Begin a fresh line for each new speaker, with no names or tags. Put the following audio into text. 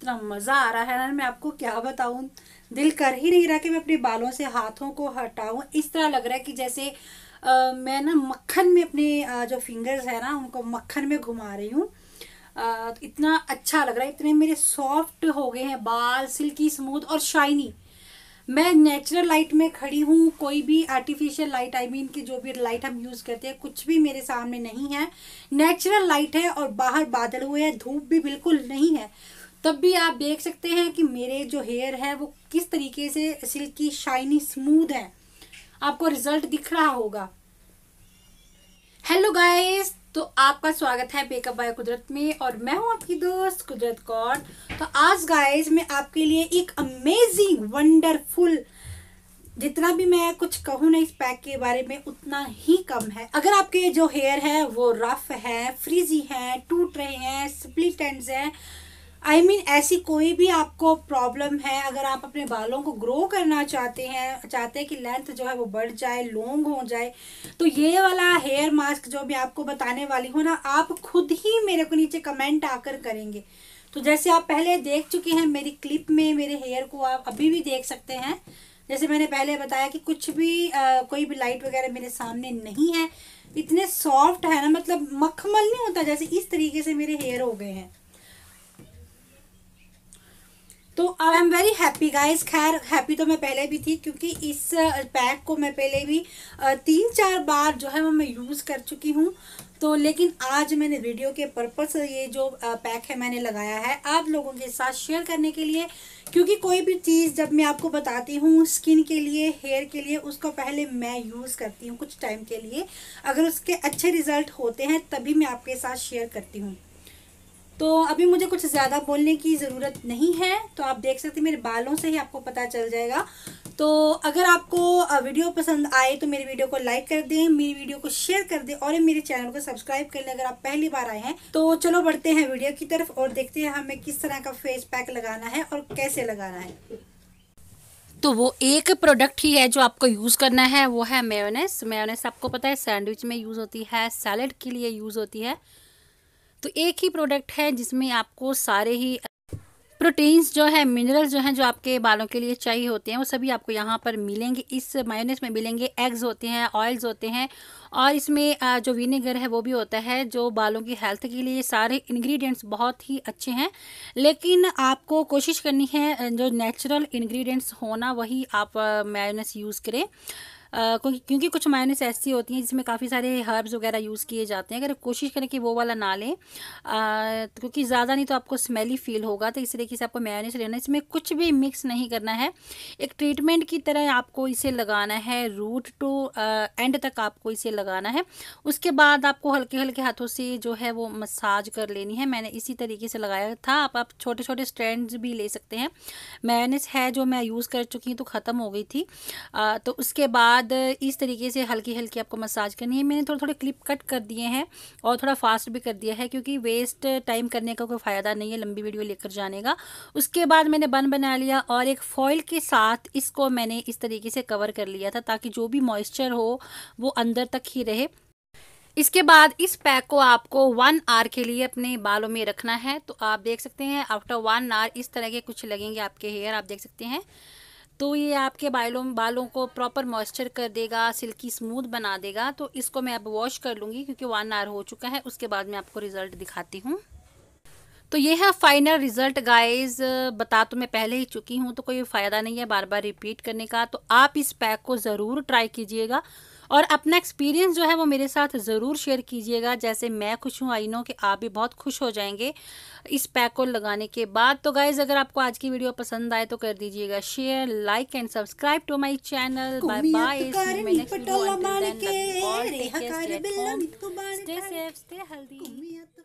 इतना मज़ा आ रहा है ना मैं आपको क्या बताऊँ दिल कर ही नहीं रहा कि मैं अपने बालों से हाथों को हटाऊँ इस तरह लग रहा है कि जैसे आ, मैं ना मक्खन में अपने जो फिंगर्स है ना उनको मक्खन में घुमा रही हूँ इतना अच्छा लग रहा है इतने मेरे सॉफ्ट हो गए हैं बाल सिल्की स्मूथ और शाइनी मैं नेचुरल लाइट में खड़ी हूँ कोई भी आर्टिफिशियल लाइट आई मीन की जो भी लाइट हम यूज़ करते हैं कुछ भी मेरे सामने नहीं है नेचुरल लाइट है और बाहर बादल हुए हैं धूप भी बिल्कुल नहीं है तब भी आप देख सकते हैं कि मेरे जो हेयर है वो किस तरीके से सिल्की शाइनी स्मूथ है आपको रिजल्ट दिख रहा होगा हेलो गाइस तो आपका स्वागत है बेकअप बाय कुदरत में और मैं हूं आपकी दोस्त कुदरत कौर तो आज गाइस मैं आपके लिए एक अमेजिंग वंडरफुल जितना भी मैं कुछ कहूँ ना इस पैक के बारे में उतना ही कम है अगर आपके जो हेयर है वो रफ है फ्रीजी है टूट रहे हैं स्प्लिट एंड्स हैं आई I मीन mean, ऐसी कोई भी आपको प्रॉब्लम है अगर आप अपने बालों को ग्रो करना चाहते हैं चाहते हैं कि लेंथ जो है वो बढ़ जाए लॉन्ग हो जाए तो ये वाला हेयर मास्क जो मैं आपको बताने वाली हूँ ना आप खुद ही मेरे को नीचे कमेंट आकर करेंगे तो जैसे आप पहले देख चुके हैं मेरी क्लिप में मेरे हेयर को आप अभी भी देख सकते हैं जैसे मैंने पहले बताया कि कुछ भी आ, कोई भी लाइट वगैरह मेरे सामने नहीं है इतने सॉफ्ट है ना मतलब मखमल नहीं होता जैसे इस तरीके से मेरे हेयर हो गए हैं तो I am very happy guys खैर हैप्पी तो मैं पहले भी थी क्योंकि इस पैक को मैं पहले भी तीन चार बार जो है वो मैं यूज़ कर चुकी हूँ तो लेकिन आज मैंने वीडियो के पर्पस ये जो पैक है मैंने लगाया है आप लोगों के साथ शेयर करने के लिए क्योंकि कोई भी चीज़ जब मैं आपको बताती हूँ स्किन के लिए हेयर के लिए उसको पहले मैं यूज़ करती हूँ कुछ टाइम के लिए अगर उसके अच्छे रिज़ल्ट होते हैं तभी मैं आपके साथ शेयर करती हूँ तो अभी मुझे कुछ ज़्यादा बोलने की ज़रूरत नहीं है तो आप देख सकते मेरे बालों से ही आपको पता चल जाएगा तो अगर आपको वीडियो पसंद आए तो मेरी वीडियो को लाइक कर दें मेरी वीडियो को शेयर कर दें और मेरे चैनल को सब्सक्राइब कर लें अगर आप पहली बार आए हैं तो चलो बढ़ते हैं वीडियो की तरफ और देखते हैं हमें किस तरह का फेस पैक लगाना है और कैसे लगाना है तो वो एक प्रोडक्ट ही है जो आपको यूज़ करना है वो है मेयोनेस मेयोनेस आपको पता है सैंडविच में यूज़ होती है सैलड के लिए यूज़ होती है तो एक ही प्रोडक्ट है जिसमें आपको सारे ही प्रोटीन्स जो है मिनरल्स जो हैं जो आपके बालों के लिए चाहिए होते हैं वो सभी आपको यहाँ पर मिलेंगे इस मायोनेस में मिलेंगे एग्स होते हैं ऑयल्स होते हैं और इसमें जो विनेगर है वो भी होता है जो बालों की हेल्थ के लिए सारे इंग्रेडिएंट्स बहुत ही अच्छे हैं लेकिन आपको कोशिश करनी है जो नेचुरल इन्ग्रीडियंट्स होना वही आप मायोनेस यूज़ करें क्योंकि क्योंकि कुछ मायनेस ऐसी होती हैं जिसमें काफ़ी सारे हर्ब्स वगैरह यूज़ किए जाते हैं अगर कोशिश करें कि वो वाला ना लें तो क्योंकि ज़्यादा नहीं तो आपको स्मेली फील होगा तो इस तरीके से आपको मायनेस लेना इसमें कुछ भी मिक्स नहीं करना है एक ट्रीटमेंट की तरह आपको इसे लगाना है रूट टू एंड तक आपको इसे लगाना है उसके बाद आपको हल्के हल्के हाथों से जो है वो मसाज कर लेनी है मैंने इसी तरीके से लगाया था आप आप छोटे छोटे स्टैंड भी ले सकते हैं मैनेस है जो मैं यूज़ कर चुकी हूँ तो ख़त्म हो गई थी आ, तो उसके बाद बाद इस तरीके से हल्की हल्की आपको मसाज करनी है मैंने थोड़े थोड़े क्लिप कट कर दिए हैं और थोड़ा फास्ट भी कर दिया है क्योंकि वेस्ट टाइम करने का कोई फ़ायदा नहीं है लंबी वीडियो लेकर जाने का उसके बाद मैंने बन बना लिया और एक फॉइल के साथ इसको मैंने इस तरीके से कवर कर लिया था ताकि जो भी मॉइस्चर हो वो अंदर तक ही रहे इसके बाद इस पैक को आपको वन आवर के लिए अपने बालों में रखना है तो आप देख सकते हैं आफ्टर वन आवर इस तरह के कुछ लगेंगे आपके हेयर आप देख सकते हैं तो ये आपके बालों बालों को प्रॉपर मॉइस्चर कर देगा सिल्की स्मूथ बना देगा तो इसको मैं अब वॉश कर लूँगी क्योंकि वन आवर हो चुका है उसके बाद मैं आपको रिज़ल्ट दिखाती हूँ तो ये है फाइनल रिज़ल्ट गाइस बता तो मैं पहले ही चुकी हूँ तो कोई फ़ायदा नहीं है बार बार रिपीट करने का तो आप इस पैक को ज़रूर ट्राई कीजिएगा और अपना एक्सपीरियंस जो है वो मेरे साथ ज़रूर शेयर कीजिएगा जैसे मैं खुश हूँ आई नो कि आप भी बहुत खुश हो जाएंगे इस पैक को लगाने के बाद तो गाइज़ अगर आपको आज की वीडियो पसंद आए तो कर दीजिएगा share like and subscribe to my channel bye bye healthy